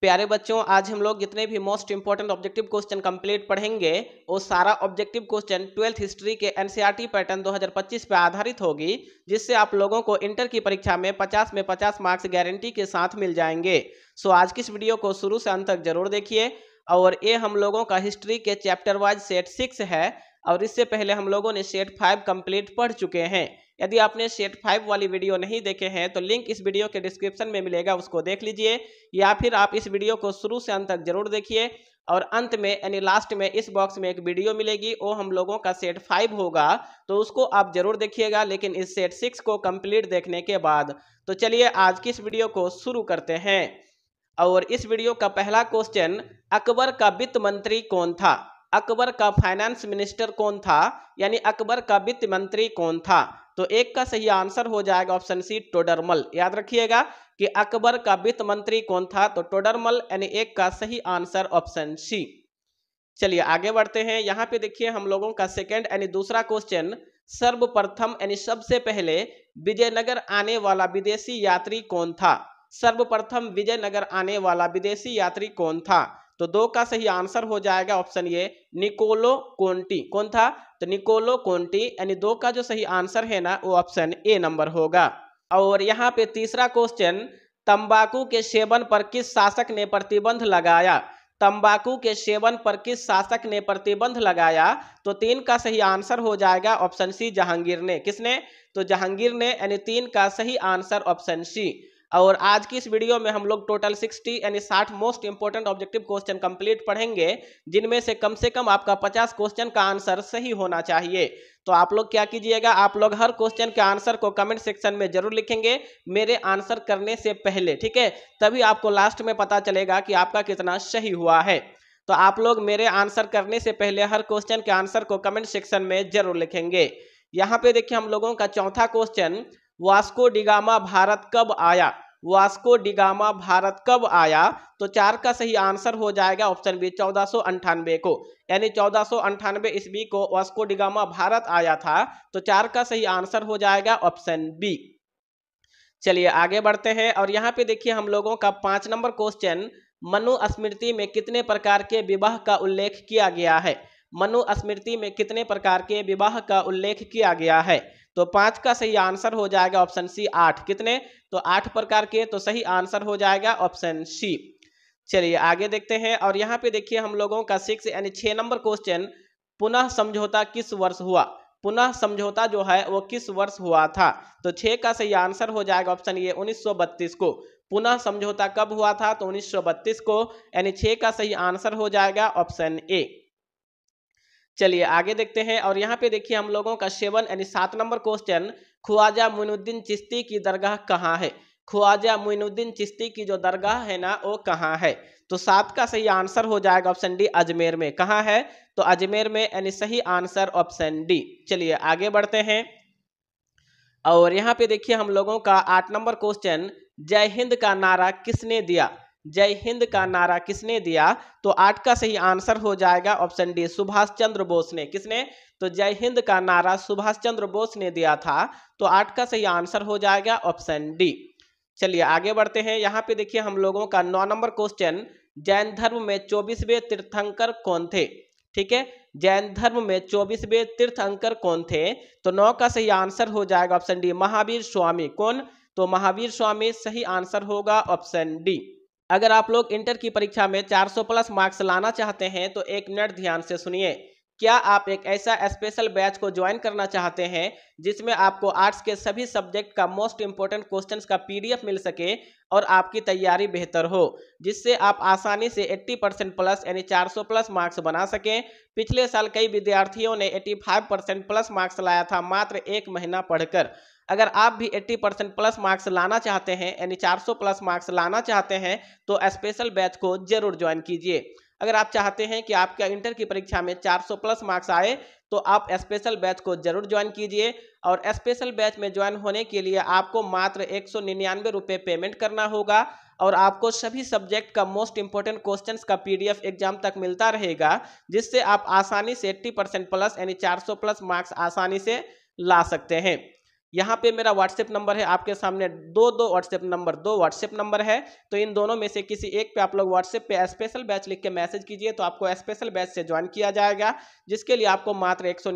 प्यारे बच्चों आज हम लोग जितने भी most important objective question complete पढ़ेंगे वो सारा ऑब्जेक्टिव क्वेश्चन ट्वेल्थ हिस्ट्री के एनसीईआरटी पैटर्न 2025 पे आधारित होगी जिससे आप लोगों को इंटर की परीक्षा में 50 में 50 मार्क्स गारंटी के साथ मिल जाएंगे सो आज की इस वीडियो को शुरू से अंत तक जरूर देखिए और ये हम लोगों का हिस्ट्री के चैप्टर वाइज सेट सिक्स है और इससे पहले हम लोगों ने सेट फाइव कम्प्लीट पढ़ चुके हैं यदि आपने सेट फाइव वाली वीडियो नहीं देखे हैं तो लिंक इस वीडियो के डिस्क्रिप्शन में मिलेगा उसको देख लीजिए या फिर आप इस वीडियो को शुरू से अंत तक जरूर देखिए और अंत में यानी लास्ट में इस बॉक्स में एक वीडियो मिलेगी वो हम लोगों का सेट फाइव होगा तो उसको आप जरूर देखिएगा लेकिन इस सेट सिक्स को कम्प्लीट देखने के बाद तो चलिए आज की इस वीडियो को शुरू करते हैं और इस वीडियो का पहला क्वेश्चन अकबर का वित्त मंत्री कौन था अकबर का फाइनेंस मिनिस्टर कौन था यानी अकबर का वित्त मंत्री कौन था तो एक का सही आंसर हो जाएगा ऑप्शन सी टोडरमल याद रखिएगा कि अकबर का वित्त मंत्री कौन था तो टोडरमल यानी एक का सही आंसर ऑप्शन सी चलिए आगे बढ़ते हैं यहाँ पे देखिए हम लोगों का सेकेंड यानी दूसरा क्वेश्चन सर्वप्रथम यानी सबसे पहले विजयनगर आने वाला विदेशी यात्री कौन था सर्वप्रथम विजयनगर आने वाला विदेशी यात्री कौन था तो दो का सही आंसर हो जाएगा ऑप्शन ये निकोलो कोंटी कौन था तो निकोलो कोंटी यानी दो का जो सही आंसर है ना वो ऑप्शन ए नंबर होगा और यहाँ पे तीसरा क्वेश्चन तंबाकू के सेवन पर किस शासक ने प्रतिबंध लगाया तंबाकू के सेवन पर किस शासक ने प्रतिबंध लगाया तो तीन का सही आंसर हो जाएगा ऑप्शन सी जहांगीर ने किसने तो जहांगीर ने यानी तीन का सही आंसर ऑप्शन सी और आज की इस वीडियो में हम लोग टोटल 60 यानी 60 most important objective question complete पढ़ेंगे जिनमें से कम से कम आपका 50 क्वेश्चन का आंसर सही होना चाहिए तो आप लोग क्या कीजिएगा आप लोग हर क्वेश्चन के आंसर को कमेंट सेक्शन में जरूर लिखेंगे मेरे आंसर करने से पहले ठीक है तभी आपको लास्ट में पता चलेगा कि आपका कितना सही हुआ है तो आप लोग मेरे आंसर करने से पहले हर क्वेश्चन के आंसर को कमेंट सेक्शन में जरूर लिखेंगे यहाँ पे देखिए हम लोगों का चौथा क्वेश्चन वास्को डिगामा भारत कब आया वास्को डिगामा भारत कब आया तो चार का सही आंसर हो जाएगा ऑप्शन बी चौदह सो अंठानवे को यानी चौदह सौ अंठानवे ईस्वी को वास्को डिगामा भारत आया था तो चार का सही आंसर हो जाएगा ऑप्शन बी चलिए आगे बढ़ते हैं और यहाँ पे देखिए हम लोगों का पांच नंबर क्वेश्चन मनुस्मृति में कितने प्रकार के विवाह का उल्लेख किया गया है मनुस्मृति में कितने प्रकार के विवाह का उल्लेख किया गया है तो पांच का सही आंसर हो जाएगा ऑप्शन सी आठ कितने तो आठ प्रकार के तो सही आंसर हो जाएगा ऑप्शन सी चलिए आगे देखते हैं और यहाँ पे देखिए हम लोगों का सिक्स यानी छह नंबर क्वेश्चन पुनः समझौता किस वर्ष हुआ पुनः समझौता जो है वो किस वर्ष हुआ था तो छे का सही आंसर हो जाएगा ऑप्शन ये 1932 को पुनः समझौता कब हुआ था तो 1932 को यानी छे का सही आंसर हो जाएगा ऑप्शन ए चलिए आगे देखते हैं और यहाँ पे देखिए हम लोगों का सेवन यानी सात नंबर क्वेश्चन ख्वाजा मुइनुद्दीन चिश्ती की दरगाह कहाँ है ख्वाजा मुइनुद्दीन चिश्ती की जो दरगाह है ना वो कहाँ है तो सात का सही आंसर हो जाएगा ऑप्शन डी अजमेर में कहाँ है तो अजमेर में यानी सही आंसर ऑप्शन डी चलिए आगे बढ़ते हैं और यहाँ पे देखिए हम लोगों का आठ नंबर क्वेश्चन जय हिंद का नारा किसने दिया जय हिंद का नारा किसने दिया तो आठ का सही आंसर हो जाएगा ऑप्शन डी सुभाष चंद्र बोस ने किसने तो जय हिंद का नारा सुभाष चंद्र बोस ने दिया था तो आठ का सही आंसर हो जाएगा ऑप्शन डी चलिए आगे बढ़ते हैं यहाँ पे देखिए हम लोगों का नौ नंबर क्वेश्चन जैन धर्म में चौबीसवें तीर्थंकर कौन थे ठीक है जैन धर्म में चौबीसवें तीर्थंकर कौन थे तो नौ का सही आंसर हो जाएगा ऑप्शन डी महावीर स्वामी कौन तो महावीर स्वामी सही आंसर होगा ऑप्शन डी अगर आप लोग इंटर की परीक्षा में 400 प्लस मार्क्स लाना चाहते हैं तो एक मिनट ध्यान से सुनिए क्या आप एक ऐसा स्पेशल बैच को ज्वाइन करना चाहते हैं जिसमें आपको आर्ट्स के सभी सब्जेक्ट का मोस्ट इंपॉर्टेंट क्वेश्चंस का पीडीएफ मिल सके और आपकी तैयारी बेहतर हो जिससे आप आसानी से 80 परसेंट प्लस यानी 400 प्लस मार्क्स बना सकें पिछले साल कई विद्यार्थियों ने 85 परसेंट प्लस मार्क्स लाया था मात्र एक महीना पढ़कर अगर आप भी 80 परसेंट प्लस मार्क्स लाना चाहते हैं यानी 400 प्लस मार्क्स लाना चाहते हैं तो स्पेशल बैच को जरूर ज्वाइन कीजिए अगर आप चाहते हैं कि आपका इंटर की परीक्षा में 400 प्लस मार्क्स आए तो आप स्पेशल बैच को जरूर ज्वाइन कीजिए और स्पेशल बैच में ज्वाइन होने के लिए आपको मात्र एक सौ पेमेंट करना होगा और आपको सभी सब्जेक्ट का मोस्ट इंपॉर्टेंट क्वेश्चंस का पीडीएफ एग्जाम तक मिलता रहेगा जिससे आप आसानी से एट्टी परसेंट प्लस यानी 400 प्लस मार्क्स आसानी से ला सकते हैं यहाँ पे मेरा व्हाट्सएप नंबर है आपके सामने दो दो व्हाट्सएप नंबर दो व्हाट्सएप नंबर है तो इन दोनों में से किसी एक पे आप लोग व्हाट्सएप पे स्पेशल बैच लिख के मैसेज कीजिए तो आपको स्पेशल बैच से ज्वाइन किया जाएगा जिसके लिए आपको मात्र एक सौ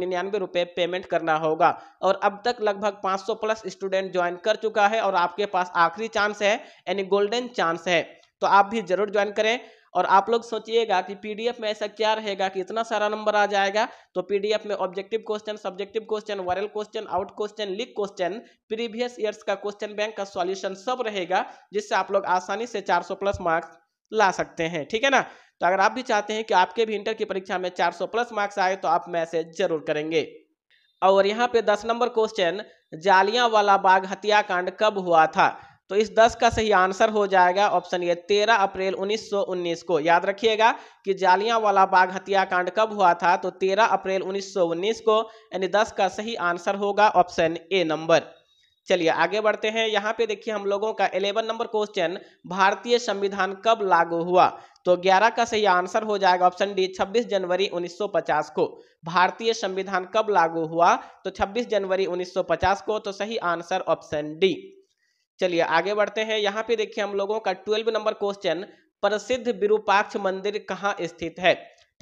पेमेंट करना होगा और अब तक लगभग 500 प्लस स्टूडेंट ज्वाइन कर चुका है और आपके पास आखिरी चांस है यानी गोल्डन चांस है तो आप भी जरूर ज्वाइन करें और आप लोग सोचिएगा कि पीडीएफ में ऐसा क्या रहेगा कि इतना सारा नंबर आ जाएगा तो पीडीएफ में objective question subjective question viral question out question leak question previous years का क्वेश्चन बैंक का सॉल्यूशन सब रहेगा जिससे आप लोग आसानी से 400 प्लस मार्क्स ला सकते हैं ठीक है ना तो अगर आप भी चाहते हैं कि आपके भी इंटर की परीक्षा में चार प्लस मार्क्स आए तो आप मैसेज जरूर करेंगे और यहाँ पे दस नंबर क्वेश्चन जालिया वाला बाग हत्याकांड कब हुआ था तो इस 10 का सही आंसर हो जाएगा ऑप्शन ये 13 अप्रैल 1919 को याद रखिएगा कि जालिया वाला बाग हत्याकांड कब हुआ था तो 13 अप्रैल 1919 को यानी 10 का सही आंसर होगा ऑप्शन ए नंबर चलिए आगे बढ़ते हैं यहाँ पे देखिए हम लोगों का 11 नंबर क्वेश्चन भारतीय संविधान कब लागू हुआ तो 11 का सही आंसर हो जाएगा ऑप्शन डी 26 जनवरी 1950 को भारतीय संविधान कब लागू हुआ तो 26 जनवरी 1950 को तो सही आंसर ऑप्शन डी चलिए आगे बढ़ते हैं यहाँ पे देखिए हम लोगों का ट्वेल्व नंबर क्वेश्चन प्रसिद्ध विरूपाक्ष मंदिर कहाँ स्थित है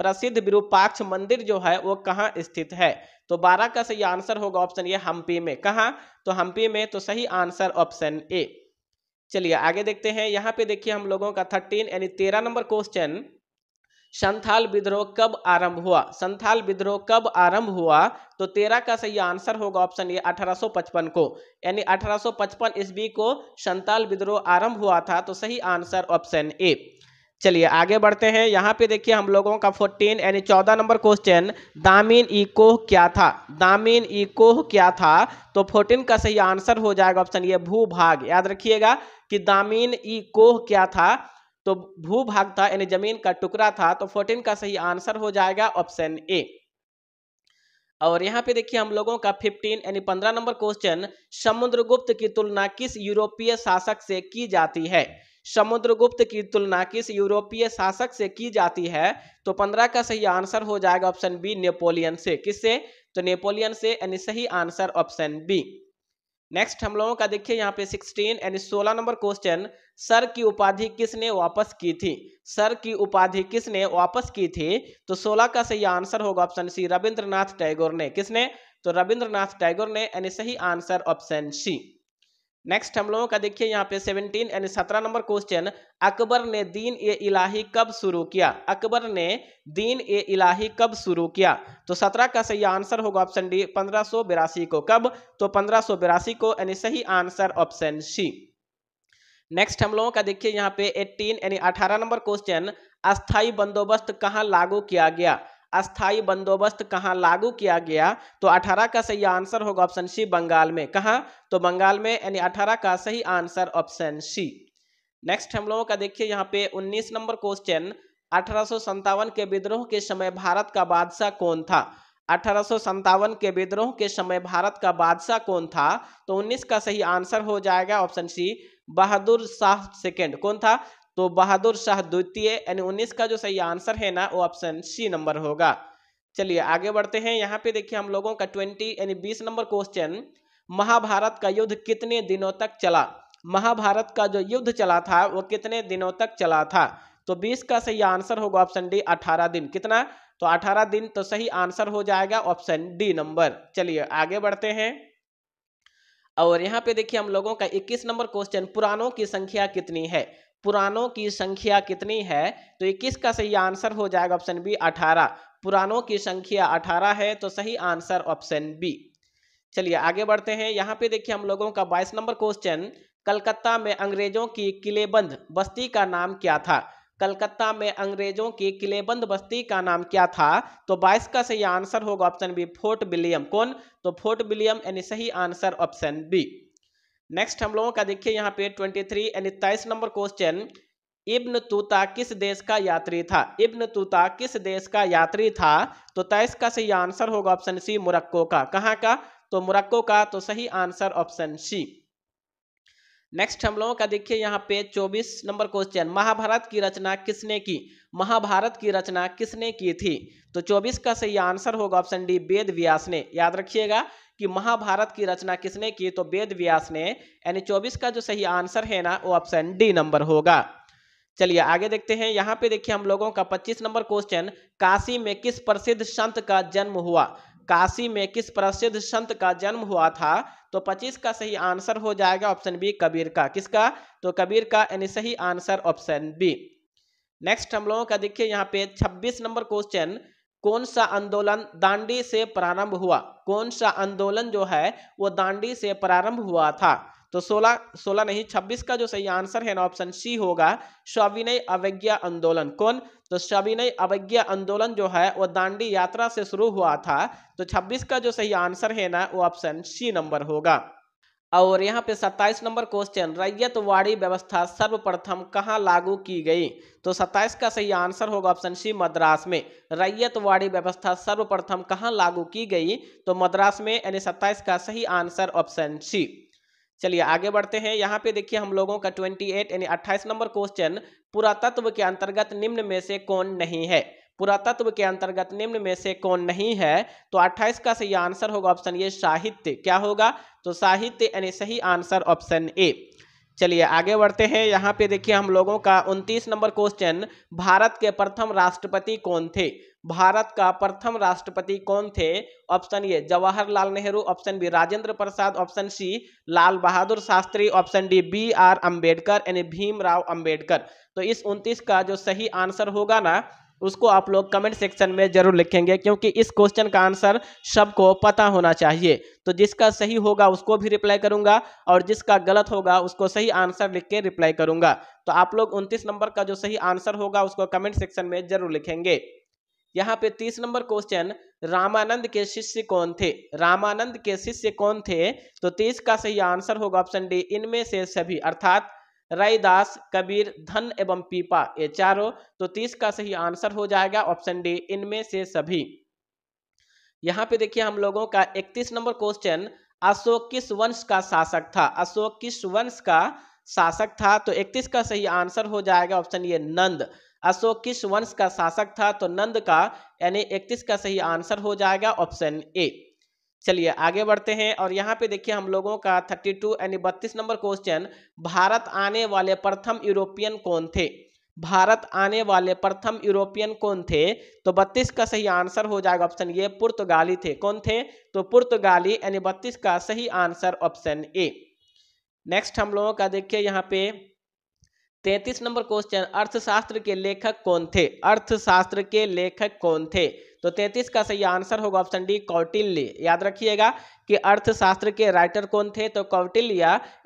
प्रसिद्ध विरूपाक्ष मंदिर जो है वो कहाँ स्थित है तो बारह का सही आंसर होगा ऑप्शन ये हम्पी में कहा तो हम्पी में तो सही आंसर ऑप्शन ए चलिए आगे देखते हैं यहाँ पे देखिए हम लोगों का थर्टीन यानी तेरह नंबर क्वेश्चन संथाल विद्रोह कब आरंभ हुआ संथाल विद्रोह कब आरंभ हुआ तो तेरह का सही आंसर होगा ऑप्शन ए 1855 को यानी 1855 ईस्वी को संथाल विद्रोह आरंभ हुआ था तो सही आंसर ऑप्शन ए चलिए आगे बढ़ते हैं यहाँ पे देखिए हम लोगों का फोर्टीन यानी चौदह नंबर क्वेश्चन दामिन इको क्या था दामिन इको क्या था तो फोर्टीन का सही आंसर हो जाएगा ऑप्शन ये भूभाग याद रखिएगा कि दामिन इको क्या था तो भू भाग था यानी जमीन का टुकड़ा था तो फोर्टीन का सही आंसर हो जाएगा ऑप्शन ए और यहाँ पे देखिए हम लोगों का 15 यानी 15 नंबर क्वेश्चन समुद्रगुप्त की तुलना किस यूरोपीय शासक से की जाती है समुद्रगुप्त की तुलना किस यूरोपीय शासक से की जाती है तो 15 का सही आंसर हो जाएगा ऑप्शन बी नेपोलियन से किससे तो नेपोलियन से यानी सही आंसर ऑप्शन बी नेक्स्ट हम लोगों का देखिए यहाँ पे सिक्सटीन यानी सोलह नंबर क्वेश्चन सर की उपाधि किसने वापस की थी सर की उपाधि किसने वापस की थी तो सोलह का सही आंसर होगा ऑप्शन सी रविंद्रनाथ टैगोर ने किसने तो रविंद्रनाथ टैगोर ने यानी सही आंसर ऑप्शन सी नेक्स्ट हम लोगों का देखिए यहाँ पे सेवनटीन यानी सत्रह नंबर क्वेश्चन अकबर ने दीन ए इलाही कब शुरू किया अकबर ने दीन ए इलाही कब शुरू किया तो सत्रह का सही आंसर होगा ऑप्शन डी पंद्रह को कब तो पंद्रह को यानी सही आंसर ऑप्शन सी नेक्स्ट हम लोगों का देखिए यहाँ पे 18 यानी 18 नंबर क्वेश्चन अस्थाई बंदोबस्त कहाँ लागू किया गया अस्थाई बंदोबस्त कहाँ लागू किया गया तो 18 का सही आंसर होगा ऑप्शन सी बंगाल में कहा तो बंगाल में यानी 18 का सही आंसर ऑप्शन सी नेक्स्ट हम लोगों का देखिए यहाँ पे 19 नंबर क्वेश्चन अठारह के विद्रोह के समय भारत का बादशाह कौन था अठारह के विद्रोह के समय भारत का बादशाह कौन था तो 19 का सही आंसर हो जाएगा option C Bahadur Shah second कौन था तो बहादुर शाह द्वितीय यानी उन्नीस का जो सही आंसर है ना वो ऑप्शन सी नंबर होगा चलिए आगे बढ़ते हैं यहाँ पे देखिए हम लोगों का ट्वेंटी यानी बीस नंबर क्वेश्चन महाभारत का युद्ध कितने दिनों तक चला महाभारत का जो युद्ध चला था वो कितने दिनों तक चला था तो 20 का सही आंसर होगा ऑप्शन डी 18 दिन कितना तो 18 दिन तो सही आंसर हो जाएगा ऑप्शन डी नंबर चलिए आगे बढ़ते हैं और यहाँ पे देखिए हम लोगों का 21 नंबर क्वेश्चन पुराणों की संख्या कितनी है पुरानों की संख्या कितनी है तो ये किसका सही आंसर हो जाएगा ऑप्शन बी अठारह पुरानों की संख्या अठारह है तो सही आंसर ऑप्शन बी चलिए आगे बढ़ते हैं यहाँ पे देखिए हम लोगों का बाईस नंबर क्वेश्चन कलकत्ता में अंग्रेजों की किलेबंद बस्ती का नाम क्या था कलकत्ता में अंग्रेजों की किलेबंद बस्ती का नाम क्या था तो 22 का सही आंसर होगा ऑप्शन बी फोर्ट विलियम कौन तो फोर्ट विलियम यानी सही आंसर ऑप्शन बी नेक्स्ट हम लोगों का देखिए यहाँ पे ट्वेंटी थ्री यानी तेईस नंबर क्वेश्चन इब्न तूता किस देश का यात्री था इब्न तूता किस देश का यात्री था तो तेईस का सही आंसर होगा ऑप्शन सी मुरक्को का कहाँ का तो मुरक्को का तो सही आंसर ऑप्शन सी नेक्स्ट हम लोगों का देखिए यहाँ पे 24 नंबर क्वेश्चन महाभारत की रचना किसने की महाभारत की रचना किसने की थी तो 24 का सही आंसर होगा ऑप्शन डी वेद व्यास ने याद रखिएगा कि महाभारत की रचना किसने की तो वेद व्यास ने यानी 24 का जो सही आंसर है ना वो ऑप्शन डी नंबर होगा चलिए आगे देखते हैं यहाँ पे देखिए हम लोगों का 25 नंबर क्वेश्चन काशी में किस प्रसिद्ध संत का जन्म हुआ काशी में किस प्रसिद्ध संत का जन्म हुआ था तो 25 का सही आंसर हो जाएगा ऑप्शन बी कबीर का किसका तो कबीर का यानी सही आंसर ऑप्शन बी नेक्स्ट हम लोगों का देखिए यहाँ पे 26 नंबर क्वेश्चन कौन सा आंदोलन दांडी से प्रारंभ हुआ कौन सा आंदोलन जो है वो दांडी से प्रारंभ हुआ था तो 16 16 नहीं 26 का जो सही आंसर है ना ऑप्शन सी होगा सविनय अवज्ञा आंदोलन कौन तो सविनय अवज्ञा आंदोलन जो है वो दांडी यात्रा से शुरू हुआ था तो 26 का जो सही आंसर है ना वो ऑप्शन सी नंबर होगा और यहाँ पे 27 नंबर क्वेश्चन रैयतवाड़ी व्यवस्था सर्वप्रथम कहाँ लागू की गई तो 27 का सही आंसर होगा ऑप्शन सी मद्रास में रैयतवाड़ी व्यवस्था सर्वप्रथम कहाँ लागू की गई तो मद्रास में यानी 27 का सही आंसर ऑप्शन सी चलिए आगे बढ़ते हैं यहाँ पे देखिए हम लोगों का 28 यानी 28 नंबर क्वेश्चन पुरातत्व के अंतर्गत निम्न में से कौन नहीं है पुरातत्व के अंतर्गत निम्न में से कौन नहीं है तो 28 का सही आंसर होगा ऑप्शन ये साहित्य क्या होगा तो साहित्य यानी सही आंसर ऑप्शन ए चलिए आगे बढ़ते हैं यहाँ पे देखिए हम लोगों का 29 नंबर क्वेश्चन भारत के प्रथम राष्ट्रपति कौन थे भारत का प्रथम राष्ट्रपति कौन थे option A Jawaharlal Nehru option B Rajendra Prasad option C Lal Bahadur Shastri option D B R Ambedkar यानी भीमराव अंबेडकर तो इस 29 का जो सही आंसर होगा ना उसको आप लोग कमेंट सेक्शन में जरूर लिखेंगे क्योंकि इस क्वेश्चन का आंसर सबको पता होना चाहिए तो जिसका सही होगा उसको भी रिप्लाई करूंगा और जिसका गलत होगा उसको सही आंसर लिख के रिप्लाई करूंगा तो आप लोग उनतीस नंबर का जो सही आंसर होगा उसको कमेंट सेक्शन में जरूर लिखेंगे यहाँ पे तीस नंबर क्वेश्चन रामानंद के शिष्य कौन थे रामानंद के शिष्य कौन थे तो तीस का सही आंसर होगा ऑप्शन डी इनमें से सभी अर्थात रईदास कबीर धन एवं पीपा ये चारों तो तीस का सही आंसर हो जाएगा ऑप्शन डी इनमें से सभी यहाँ पे देखिए हम लोगों का 31 नंबर क्वेश्चन अशोक किस वंश का शासक था अशोक किस वंश का शासक था तो 31 का सही आंसर हो जाएगा ऑप्शन ये नंद अशोक किस वंश का शासक था तो नंद का यानी 31 का सही आंसर हो जाएगा ऑप्शन ए चलिए आगे बढ़ते हैं और यहाँ पे देखिए हम लोगों का 32 यानी बत्तीस नंबर क्वेश्चन भारत आने वाले प्रथम यूरोपियन कौन थे भारत आने वाले प्रथम यूरोपियन कौन थे तो 32 का सही आंसर हो जाएगा ऑप्शन ये पुर्तगाली थे कौन थे तो पुर्तगाली यानी बत्तीस का सही आंसर ऑप्शन ए नेक्स्ट हम लोगों का देखिए यहाँ पे तैतीस नंबर क्वेश्चन अर्थशास्त्र के लेखक कौन थे अर्थशास्त्र के लेखक कौन थे तो 33 का सही आंसर होगा ऑप्शन डी कौटिल्य याद रखिएगा कि अर्थशास्त्र के राइटर कौन थे तो कौटिल्य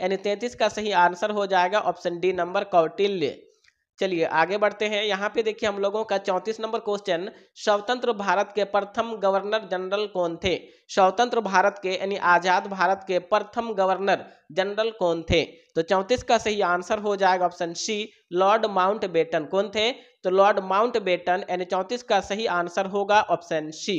यानी 33 का सही आंसर हो जाएगा ऑप्शन डी नंबर कौटिल्य चलिए आगे बढ़ते हैं यहाँ पे देखिए हम लोगों का चौंतीस नंबर क्वेश्चन स्वतंत्र भारत के प्रथम गवर्नर जनरल कौन थे स्वतंत्र भारत के यानी आजाद भारत के प्रथम गवर्नर जनरल कौन थे तो चौंतीस का सही आंसर हो जाएगा option C Lord Mountbatten कौन थे तो लॉर्ड माउंट बेटन यानी चौंतीस का सही आंसर होगा ऑप्शन सी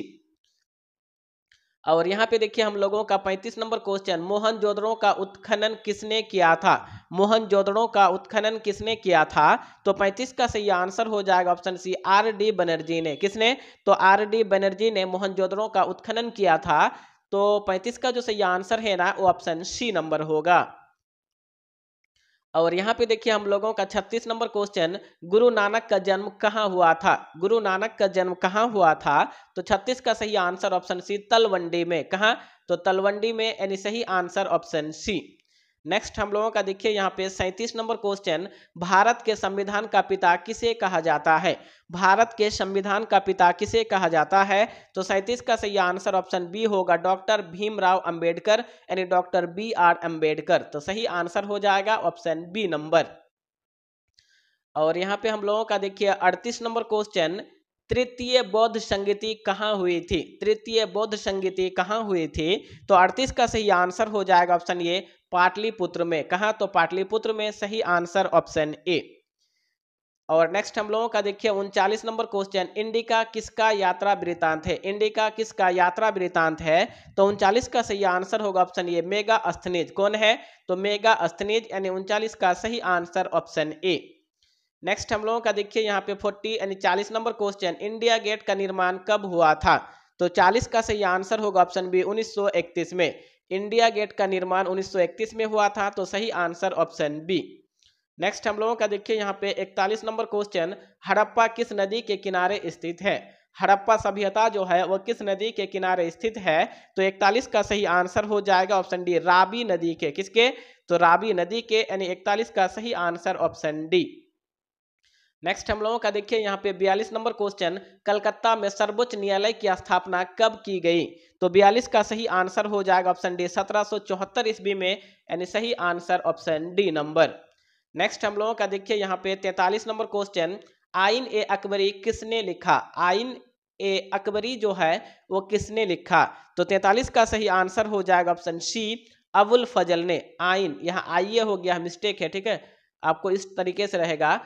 और यहाँ पे देखिए हम लोगों का 35 नंबर क्वेश्चन मोहन जोदड़ों का उत्खनन किसने किया था मोहन जोदड़ों का उत्खनन किसने किया था तो 35 का सही आंसर हो जाएगा option C R D Banerjee ने किसने तो आर डी बनर्जी ने मोहन जोदड़ों का उत्खनन किया था तो 35 का जो सही आंसर है ना वो ऑप्शन सी नंबर होगा और यहाँ पे देखिए हम लोगों का 36 नंबर क्वेश्चन गुरु नानक का जन्म कहाँ हुआ था गुरु नानक का जन्म कहाँ हुआ था तो 36 का सही आंसर ऑप्शन सी तलवंडी में कहा तो तलवंडी में यानी सही आंसर ऑप्शन सी नेक्स्ट हम लोगों का देखिए यहाँ पे सैंतीस नंबर क्वेश्चन भारत के संविधान का पिता किसे कहा जाता है भारत के संविधान का पिता किसे कहा जाता है तो सैंतीस का सही आंसर ऑप्शन बी होगा डॉक्टर भीमराव अंबेडकर यानी डॉक्टर बी आर अंबेडकर तो सही आंसर हो जाएगा ऑप्शन बी नंबर और यहाँ पे हम लोगों का देखिए अड़तीस नंबर क्वेश्चन तृतीय बौद्ध संगीति कहाँ हुई थी तृतीय बौद्ध संगीति कहाँ हुई थी तो अड़तीस का सही आंसर हो जाएगा ऑप्शन ये पाटलिपुत्र में कहा तो पाटलिपुत्र में सही आंसर ऑप्शन ए और नेक्स्ट हम लोगों का देखिए उनचालीस नंबर क्वेश्चन इंडिका किसका यात्रा वृतांत है इंडिका किसका यात्रा वृतांत है तो उनचालीस का सही आंसर होगा ऑप्शन ए मेगा अस्थनीज कौन है तो मेगा अस्थनीज यानी उनचालीस का सही आंसर ऑप्शन ए नेक्स्ट हम लोगों का देखिए यहाँ पे फोर्टी यानी चालीस नंबर क्वेश्चन इंडिया गेट का निर्माण कब हुआ था तो चालीस का सही आंसर होगा ऑप्शन बी 1931 में इंडिया गेट का निर्माण 1931 में हुआ था तो सही आंसर ऑप्शन बी नेक्स्ट हम लोगों का देखिए यहाँ पे 41 नंबर क्वेश्चन हड़प्पा किस नदी के किनारे स्थित है हड़प्पा सभ्यता जो है वह किस नदी के किनारे स्थित है तो 41 का सही आंसर हो जाएगा ऑप्शन डी राबी नदी के किसके तो राबी नदी के यानी 41 का सही आंसर ऑप्शन डी नेक्स्ट हम लोगों का देखिए यहाँ पे 42 नंबर क्वेश्चन कलकत्ता में सर्वोच्च न्यायालय की स्थापना कब की गई तो 42 का सही आंसर हो जाएगा ऑप्शन डी सत्रह सौ चौहत्तर ईस्वी में यानी सही answer option D number next हम लोगों का देखिए यहाँ पे 43 नंबर क्वेश्चन आइन ए अकबरी किसने लिखा आइन ए अकबरी जो है वो किसने लिखा तो 43 का सही आंसर हो जाएगा ऑप्शन सी अबुल फजल ने आइन यहाँ आइए हो गया मिस्टेक है ठीक है आपको इस तरीके से रहेगा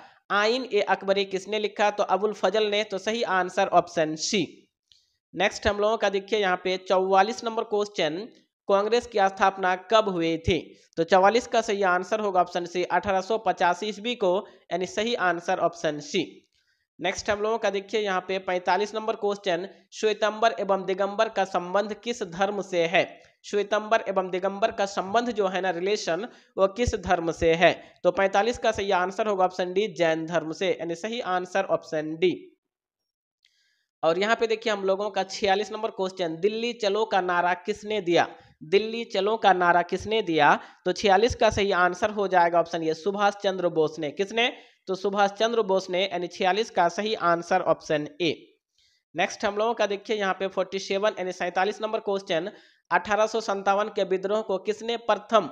आइन ए अकबरी किसने लिखा तो अबुल फजल ने तो सही आंसर ऑप्शन सी नेक्स्ट हम लोगों का देखिए यहाँ पे चौवालीस नंबर क्वेश्चन कांग्रेस की स्थापना कब हुई थी तो चौवालीस का सही आंसर होगा ऑप्शन सी अठारह ईस्वी को यानी सही आंसर ऑप्शन सी नेक्स्ट हम लोगों का देखिए यहाँ पे 45 नंबर क्वेश्चन श्वेतंबर एवं दिगंबर का संबंध किस धर्म से है श्वेतंबर एवं दिगंबर का संबंध जो है ना रिलेशन वो किस धर्म से है तो 45 का सही आंसर होगा ऑप्शन डी जैन धर्म से यानी सही आंसर ऑप्शन डी और यहाँ पे देखिए हम लोगों का छियालीस नंबर क्वेश्चन दिल्ली चलो का नारा किसने दिया दिल्ली चलो का नारा किसने दिया तो छियालीस का सही आंसर हो जाएगा ऑप्शन ये सुभाष चंद्र बोस ने किसने तो सुभाष चंद्र बोस ने यानी छियालीस का सही आंसर ऑप्शन ए नेक्स्ट हम लोगों का देखिए यहाँ पे 47 यानी सैतालीस नंबर क्वेश्चन अठारह के विद्रोह को किसने प्रथम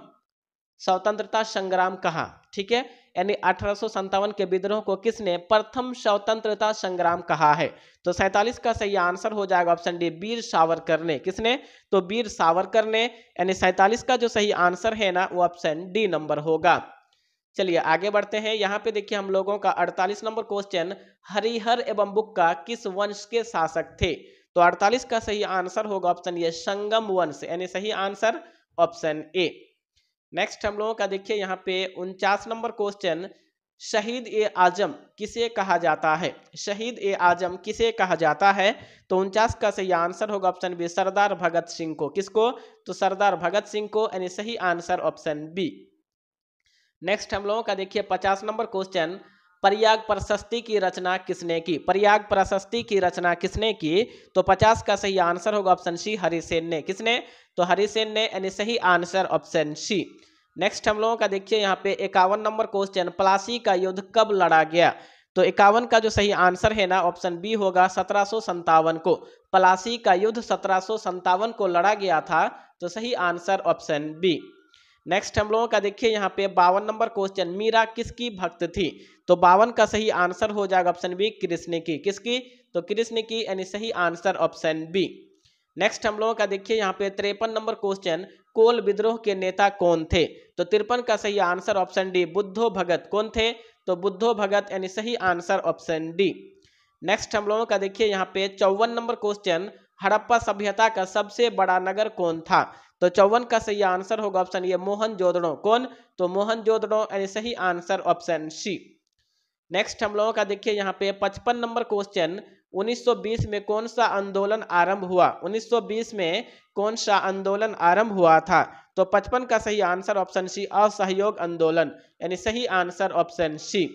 स्वतंत्रता संग्राम कहा ठीक है यानी अठारह के विद्रोह को किसने प्रथम स्वतंत्रता संग्राम कहा है तो सैतालीस का सही आंसर हो जाएगा ऑप्शन डी वीर सावरकर ने किसने तो वीर सावरकर ने यानी सैतालीस का जो सही आंसर है ना वो ऑप्शन डी नंबर होगा चलिए आगे बढ़ते हैं यहाँ पे देखिए हम लोगों का 48 नंबर क्वेश्चन हरिहर एवं बुक्का किस वंश के शासक थे तो 48 का सही आंसर होगा ऑप्शन ये संगम वंश यानी सही आंसर ऑप्शन ए नेक्स्ट हम लोगों का देखिए यहाँ पे उनचास नंबर क्वेश्चन शहीद ए आजम किसे कहा जाता है शहीद ए आजम किसे कहा जाता है तो उनचास का सही आंसर होगा ऑप्शन बी सरदार भगत सिंह को किसको तो सरदार भगत सिंह को यानी सही आंसर ऑप्शन बी नेक्स्ट हम लोगों का देखिए पचास नंबर क्वेश्चन प्रयाग प्रशस्ति की रचना किसने की प्रयाग प्रशस्ति की रचना किसने की तो 50 का सही आंसर होगा ऑप्शन सी हरिसेन ने किसने तो हरिसेन ने यानी सही आंसर ऑप्शन सी नेक्स्ट हम लोगों का देखिए यहाँ पे इक्यावन नंबर क्वेश्चन प्लासी का युद्ध कब लड़ा गया तो इक्यावन का जो सही आंसर है ना ऑप्शन बी होगा सत्रह को पलासी का युद्ध सत्रह को लड़ा गया था तो सही आंसर ऑप्शन बी नेक्स्ट हम लोगों का देखिए यहाँ पे बावन नंबर क्वेश्चन मीरा किसकी भक्त थी तो बावन का सही आंसर हो जाएगा ऑप्शन बी कृष्ण की किसकी तो कृष्ण की यानी सही आंसर ऑप्शन बी नेक्स्ट हम लोगों का देखिए यहाँ पे तिरपन नंबर क्वेश्चन कोल विद्रोह के नेता कौन थे तो तिरपन का सही answer option D Budhu Bhagat कौन थे तो बुद्धो भगत यानी सही आंसर ऑप्शन डी नेक्स्ट हम लोगों का देखिए यहाँ पे चौवन नंबर क्वेश्चन हड़प्पा सभ्यता का सबसे बड़ा नगर कौन था तो चौवन का सही आंसर होगा ऑप्शन ये मोहन जोदड़ो कौन तो मोहन जोदड़ो यानी सही आंसर ऑप्शन सी नेक्स्ट हम लोगों का देखिए यहाँ पे पचपन नंबर क्वेश्चन 1920 में कौन सा आंदोलन आरंभ हुआ 1920 में कौन सा आंदोलन आरंभ हुआ था तो पचपन का सही आंसर ऑप्शन सी असहयोग आंदोलन यानी सही आंसर ऑप्शन सी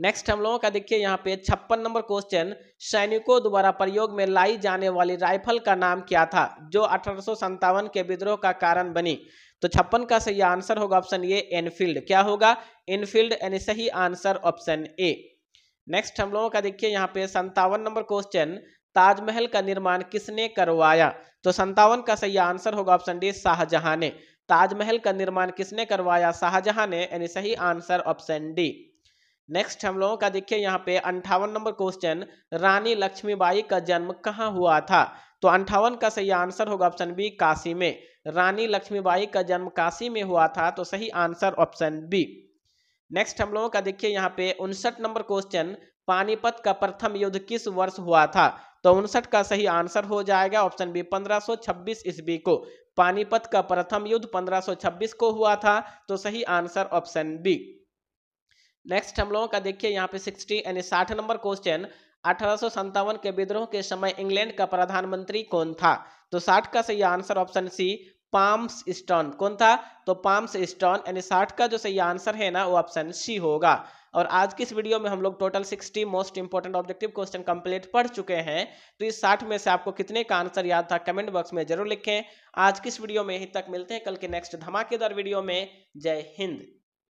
नेक्स्ट हम लोगों का देखिए यहाँ पे छप्पन नंबर क्वेश्चन सैनिकों द्वारा प्रयोग में लाई जाने वाली राइफल का नाम क्या था जो अठारह के विद्रोह का कारण बनी तो छप्पन का सही आंसर होगा ऑप्शन ए एनफील्ड क्या होगा एनफील्ड यानी सही आंसर ऑप्शन ए नेक्स्ट हम लोगों का देखिए यहाँ पे संतावन नंबर क्वेश्चन ताजमहल का निर्माण किसने करवाया तो संतावन का सही आंसर होगा ऑप्शन डी शाहजहां ने ताजमहल का निर्माण किसने करवाया शाहजहां ने यानी सही आंसर ऑप्शन डी नेक्स्ट हम लोगों का देखिए यहाँ पे अंठावन नंबर क्वेश्चन रानी लक्ष्मीबाई का जन्म कहाँ हुआ था तो अंठावन का सही आंसर होगा ऑप्शन बी काशी में रानी लक्ष्मीबाई का जन्म काशी में हुआ था तो सही आंसर ऑप्शन बी नेक्स्ट हम लोगों का देखिए यहाँ पे उनसठ नंबर क्वेश्चन पानीपत का प्रथम युद्ध किस वर्ष हुआ था तो उनसठ का सही आंसर हो जाएगा ऑप्शन बी 1526 ईस्वी को पानीपत का प्रथम युद्ध 1526 को हुआ था तो सही आंसर ऑप्शन बी नेक्स्ट हम लोगों का देखिए यहाँ पे सिक्सटी यानी साठ नंबर क्वेश्चन अठारह के विद्रोह के समय इंग्लैंड का प्रधानमंत्री कौन था तो साठ का सही answer option C Palmerston कौन था तो पाम्स स्टोन यानी साठ का जो सही आंसर है ना वो ऑप्शन सी होगा और आज की इस वीडियो में हम लोग total 60 most important objective question complete पढ़ चुके हैं तो इस 60 में से आपको कितने का आंसर याद था कमेंट बॉक्स में जरूर लिखें आज की इस वीडियो में यहीं तक मिलते हैं कल के नेक्स्ट धमाकेदार वीडियो में जय हिंद